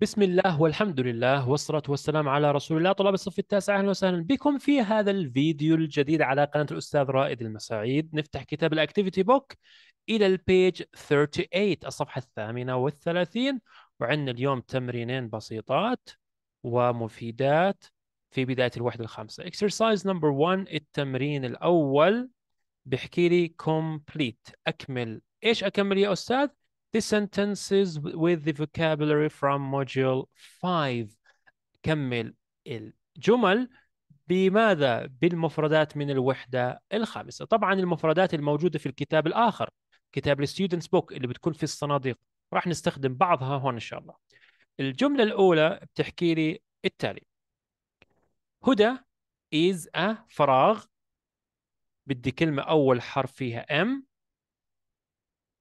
بسم الله والحمد لله والصلاة والسلام على رسول الله طلاب الصف التاسع أهلا وسهلا بكم في هذا الفيديو الجديد على قناة الأستاذ رائد المساعيد نفتح كتاب الأكتيفيتي بوك إلى البيج 38 الصفحة الثامنة والثلاثين وعندنا اليوم تمرينين بسيطات ومفيدات في بداية الوحدة الخامسة exercise number one التمرين الأول بحكي لي complete أكمل إيش أكمل يا أستاذ؟ the sentences with the vocabulary from module 5 كمل الجمل بماذا؟ بالمفردات من الوحدة الخامسة طبعا المفردات الموجودة في الكتاب الآخر كتاب الستودنتس بوك اللي بتكون في الصناديق راح نستخدم بعضها هون إن شاء الله الجملة الأولى بتحكي لي التالي هدى is a فراغ بدي كلمة أول حرف فيها M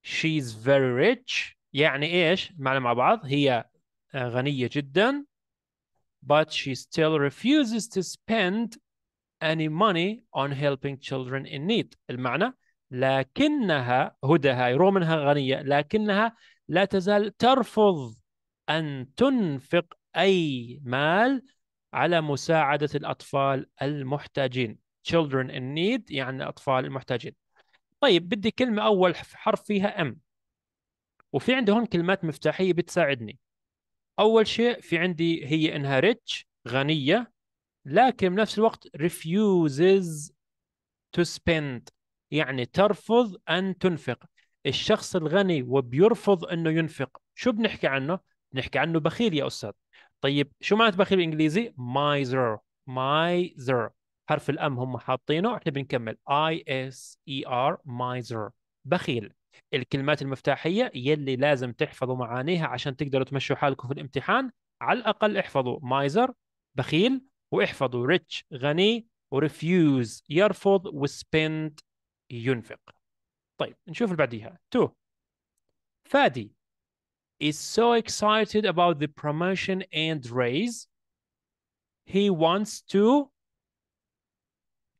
she's very rich يعني ايش معنا مع بعض هي آه، غنية جدا but she still refuses to spend any money on helping children in need المعنى لكنها هدى هاي رغم انها غنية لكنها لا تزال ترفض ان تنفق اي مال على مساعدة الاطفال المحتاجين children in need يعني الاطفال المحتاجين طيب بدي كلمة أول حرف فيها أم وفي عندي هون كلمات مفتاحية بتساعدني أول شيء في عندي هي إنها ريتش غنية لكن بنفس الوقت refuses to spend يعني ترفض أن تنفق الشخص الغني وبيرفض أنه ينفق شو بنحكي عنه؟ بنحكي عنه بخيل يا أستاذ طيب شو معنى بخيل بالإنجليزي؟ miser miser حرف الام هم حاطينه احنا بنكمل اي اس اي ار مايزر بخيل الكلمات المفتاحيه يلي لازم تحفظوا معانيها عشان تقدروا تمشوا حالكم في الامتحان على الاقل احفظوا مايزر بخيل واحفظوا ريتش غني وريفيوز يرفض وسبند ينفق طيب نشوف اللي بعديها تو فادي is so excited about the promotion and raise he wants to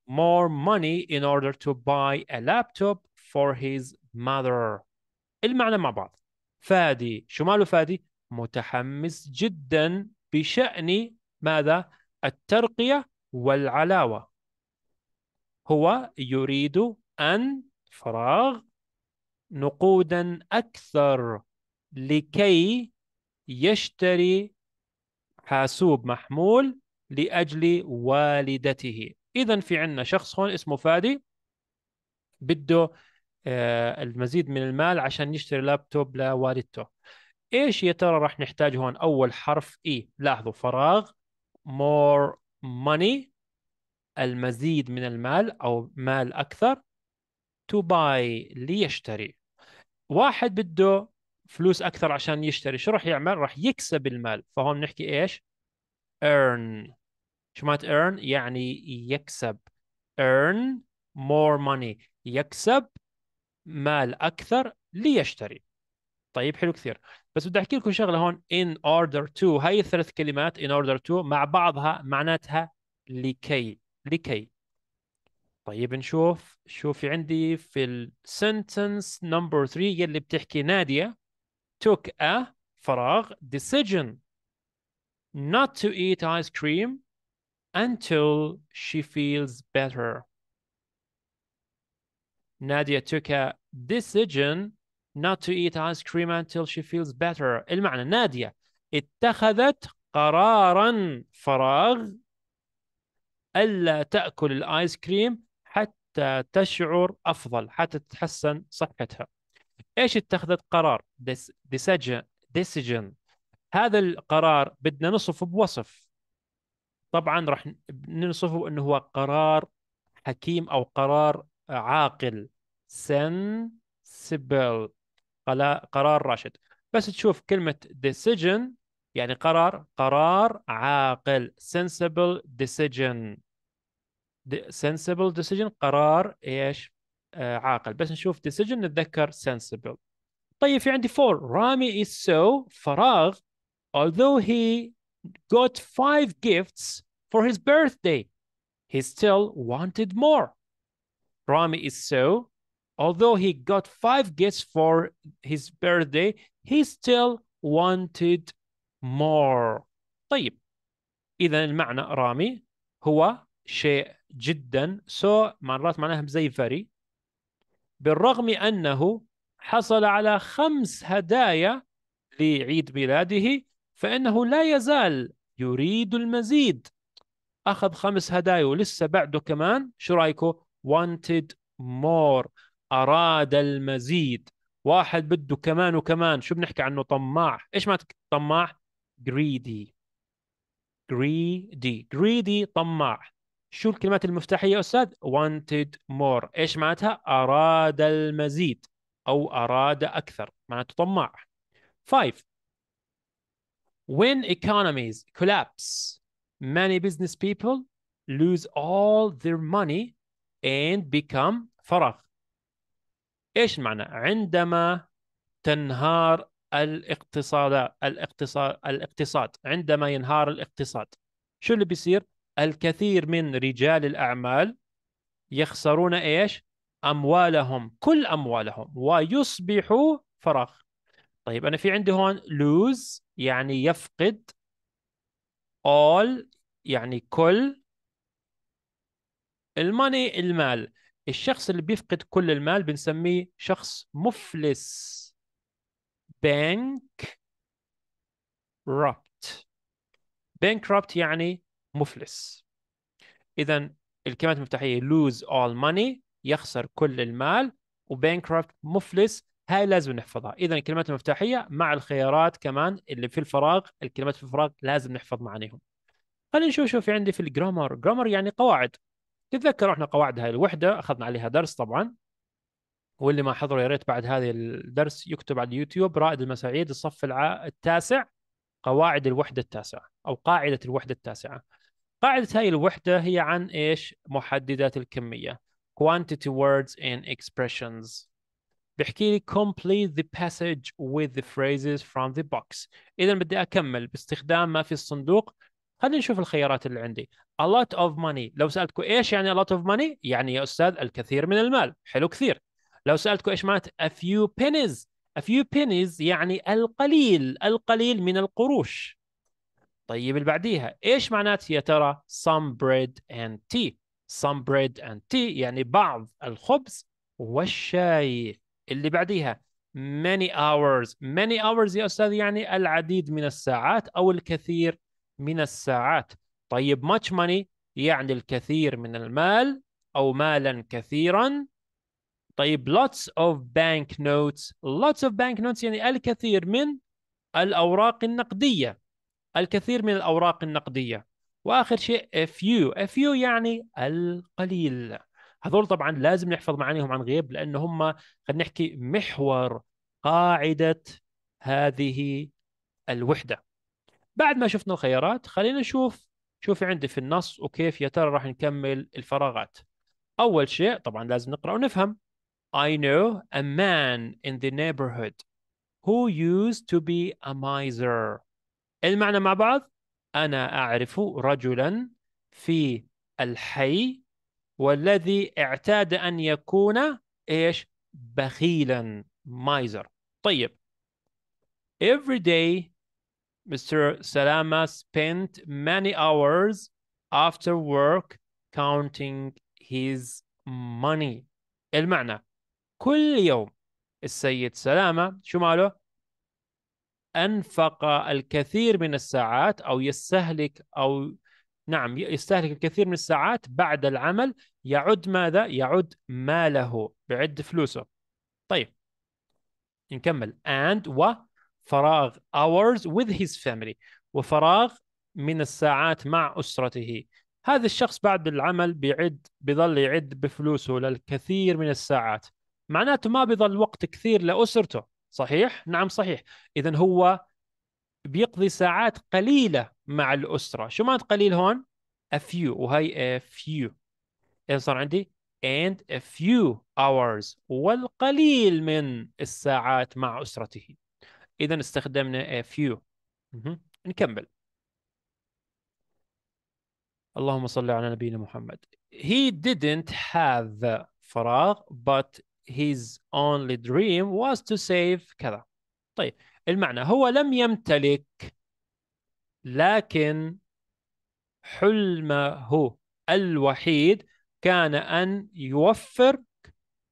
more money in order to buy a laptop for his mother المعنى مع بعض فادي شو ماله فادي متحمس جدا بشأن ماذا الترقية والعلاوة هو يريد أن فراغ نقودا أكثر لكي يشتري حاسوب محمول لأجل والدته اذا في عندنا شخص هون اسمه فادي بده آه، المزيد من المال عشان يشتري لابتوب لوالدته ايش يا ترى راح نحتاج هون اول حرف اي e. لاحظوا فراغ more money المزيد من المال او مال اكثر to buy ليشتري واحد بده فلوس اكثر عشان يشتري شو راح يعمل راح يكسب المال فهون نحكي ايش earn شو معنات earn يعني يكسب earn more money يكسب مال أكثر ليشتري طيب حلو كثير بس بدي أحكي لكم شغلة هون in order to هاي الثلاث كلمات in order to مع بعضها معناتها لكي لكي طيب نشوف شو في عندي في sentence number 3 يلي بتحكي نادية took a فراغ decision not to eat ice cream until she feels better. Nadia took a decision not to eat ice cream until she feels better. المعنى نادية اتخذت قرارا فراغ ألا تأكل الآيس كريم حتى تشعر أفضل حتى تتحسن صحتها إيش اتخذت قرار decision decision هذا القرار بدنا نصفه بوصف طبعا راح ننصفه انه هو قرار حكيم او قرار عاقل سنسبل قرار راشد بس تشوف كلمة decision يعني قرار قرار عاقل sensible decision sensible decision قرار ايش آه عاقل بس نشوف decision نتذكر sensible طيب في عندي فور رامي is so فراغ although he got five gifts for his birthday. He still wanted more. Rami is so, although he got five gifts for his birthday, he still wanted more. طيب إذا المعنى رامي هو شيء جدا so مرات معناها زي فري بالرغم أنه حصل على خمس هدايا لعيد ميلاده فإنه لا يزال يريد المزيد أخذ خمس هدايا ولسه بعده كمان شو رأيكم wanted more أراد المزيد واحد بده كمان وكمان شو بنحكي عنه طماع إيش ما طماع greedy greedy greedy طماع شو الكلمات المفتاحية يا أستاذ wanted more إيش معناتها أراد المزيد أو أراد أكثر معناته طماع five When economies collapse, many business people lose all their money and become فراغ. ايش المعنى؟ عندما تنهار الاقتصاد الاقتصاد الاقتصاد عندما ينهار الاقتصاد شو اللي بيصير؟ الكثير من رجال الأعمال يخسرون ايش؟ أموالهم كل أموالهم ويصبحوا فراغ طيب انا في عندي هون lose يعني يفقد all يعني كل الماني المال الشخص اللي بيفقد كل المال بنسميه شخص مفلس bankrupt رابت يعني مفلس اذا الكلمات المفتاحيه lose all money يخسر كل المال رابت مفلس هاي لازم نحفظها اذا الكلمات المفتاحيه مع الخيارات كمان اللي في الفراغ الكلمات في الفراغ لازم نحفظ معانيهم خلينا نشوف شو في عندي في الجرامر جرامر يعني قواعد تتذكروا احنا قواعد هاي الوحده اخذنا عليها درس طبعا واللي ما حضروا يا ريت بعد هذا الدرس يكتب على اليوتيوب رائد المساعيد الصف الع... التاسع قواعد الوحده التاسعه او قاعده الوحده التاسعه قاعده هاي الوحده هي عن ايش محددات الكميه quantity words and expressions بيحكي لي complete the passage with the phrases from the box اذا بدي اكمل باستخدام ما في الصندوق خلينا نشوف الخيارات اللي عندي a lot of money لو سالتكم ايش يعني a lot of money يعني يا استاذ الكثير من المال حلو كثير لو سالتكم ايش معنات a few pennies a few pennies يعني القليل القليل من القروش طيب اللي بعديها ايش معنات يا ترى some bread and tea some bread and tea يعني بعض الخبز والشاي اللي بعديها many hours many hours يا أستاذ يعني العديد من الساعات أو الكثير من الساعات طيب much money يعني الكثير من المال أو مالا كثيرا طيب lots of bank notes lots of bank notes يعني الكثير من الأوراق النقدية الكثير من الأوراق النقدية وآخر شيء a few a few يعني القليل هذول طبعا لازم نحفظ معانيهم عن غيب لأن هم خلينا نحكي محور قاعدة هذه الوحدة بعد ما شفنا الخيارات خلينا نشوف في عندي في النص وكيف يا ترى راح نكمل الفراغات أول شيء طبعا لازم نقرأ ونفهم I know a man in the neighborhood who used to be a miser المعنى مع بعض أنا أعرف رجلا في الحي والذي اعتاد أن يكون إيش بخيلا مايزر طيب every day Mr. Salama spent many hours after work counting his money المعنى كل يوم السيد سلامة شو ماله؟ أنفق الكثير من الساعات أو يستهلك أو نعم يستهلك الكثير من الساعات بعد العمل يعد ماذا؟ يعد ماله يعد فلوسه طيب نكمل and وفراغ hours with his family وفراغ من الساعات مع أسرته هذا الشخص بعد العمل بيعد بيظل يعد بفلوسه للكثير من الساعات معناته ما بيظل وقت كثير لأسرته صحيح؟ نعم صحيح إذا هو بيقضي ساعات قليلة مع الأسرة شو معنى قليل هون a few وهي a few إذا صار عندي and a few hours والقليل من الساعات مع أسرته إذا استخدمنا a few مه. نكمل اللهم صل على نبينا محمد he didn't have فراغ but his only dream was to save كذا طيب المعنى هو لم يمتلك لكن حلمه الوحيد كان أن يوفر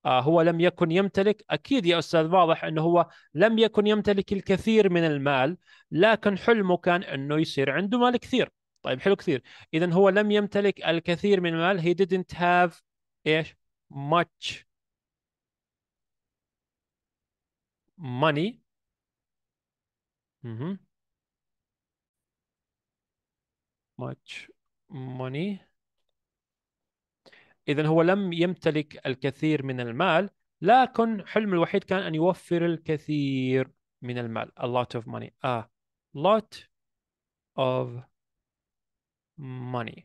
آه، هو لم يكن يمتلك أكيد يا أستاذ واضح أنه هو لم يكن يمتلك الكثير من المال لكن حلمه كان أنه يصير عنده مال كثير طيب حلو كثير إذا هو لم يمتلك الكثير من المال he didn't have إيش much money much money إذا هو لم يمتلك الكثير من المال لكن حلم الوحيد كان أن يوفر الكثير من المال a lot of money a lot of money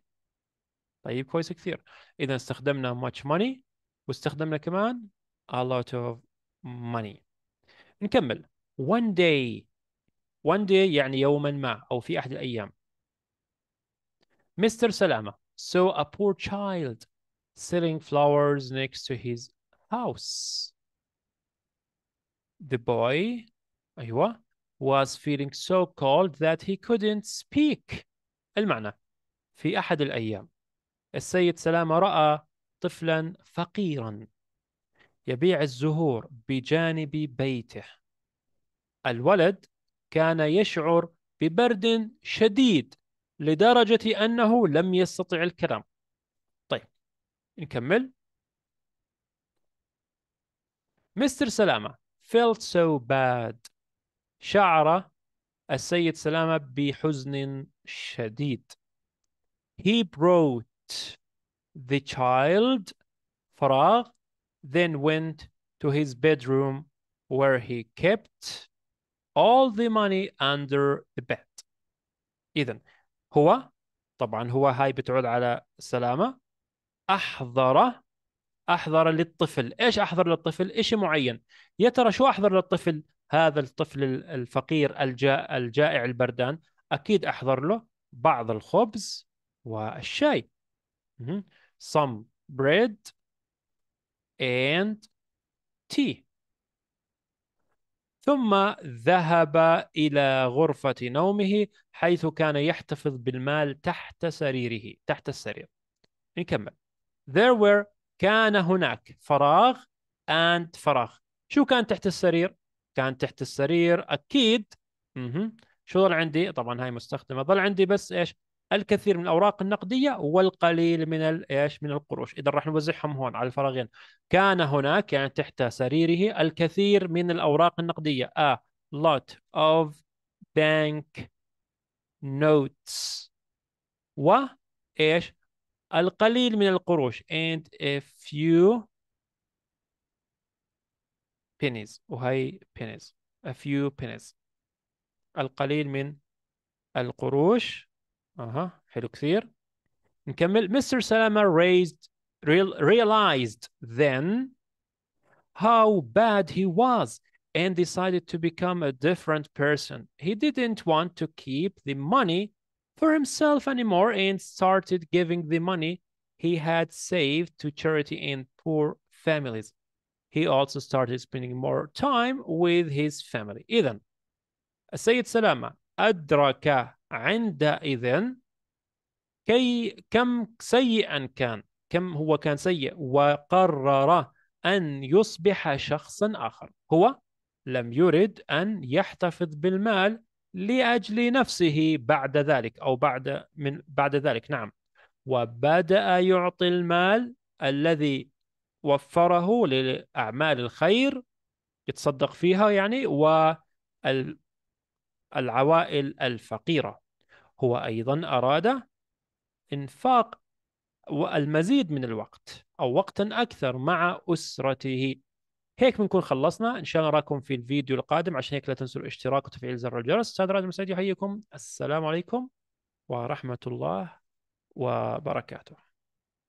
طيب كويس كثير إذا استخدمنا much money واستخدمنا كمان a lot of money نكمل one day one day يعني يوما ما أو في أحد الأيام Mr. سلامة saw a poor child selling flowers next to his house. The boy أيوة was feeling so cold that he couldn't speak. المعنى في أحد الأيام السيد سلامة رأى طفلا فقيرا يبيع الزهور بجانب بيته الولد كان يشعر ببرد شديد لدرجة أنه لم يستطع الكلام طيب نكمل مستر سلامة felt so bad شعر السيد سلامة بحزن شديد he brought the child فراغ then went to his bedroom where he kept all the money under the bed إذا هو طبعا هو هاي بتعود على السلامة أحضر أحضر للطفل إيش أحضر للطفل إشي معين يا ترى شو أحضر للطفل هذا الطفل الفقير الجا... الجائع البردان أكيد أحضر له بعض الخبز والشاي some bread and tea ثم ذهب إلى غرفة نومه حيث كان يحتفظ بالمال تحت سريره تحت السرير نكمل there were كان هناك فراغ and فراغ شو كان تحت السرير كان تحت السرير أكيد م -م. شو ظل عندي طبعا هاي مستخدمة ظل عندي بس إيش الكثير من الاوراق النقديه والقليل من ايش من القروش اذا راح نوزعهم هون على الفراغين كان هناك يعني تحت سريره الكثير من الاوراق النقديه a آه، lot of bank notes و ايش القليل من القروش and a few pennies وهي pennies a few pennies القليل من القروش اها حلو كثير نكمل مستر سلامة raised real, realized then how bad he was and decided to become a different person. He didn't want to keep the money for himself anymore and started giving the money he had saved to charity and poor families. He also started spending more time with his family. إذا السيد سلامة أدرك عندئذ كي كم سيئا كان كم هو كان سيء وقرر أن يصبح شخصا آخر هو لم يرد أن يحتفظ بالمال لأجل نفسه بعد ذلك أو بعد من بعد ذلك نعم وبدأ يعطي المال الذي وفره لأعمال الخير يتصدق فيها يعني و العوائل الفقيرة هو أيضا أراد إنفاق والمزيد من الوقت أو وقتا أكثر مع أسرته هيك بنكون خلصنا إن شاء الله نراكم في الفيديو القادم عشان هيك لا تنسوا الاشتراك وتفعيل زر الجرس أستاذ رادم سعيد يحييكم السلام عليكم ورحمة الله وبركاته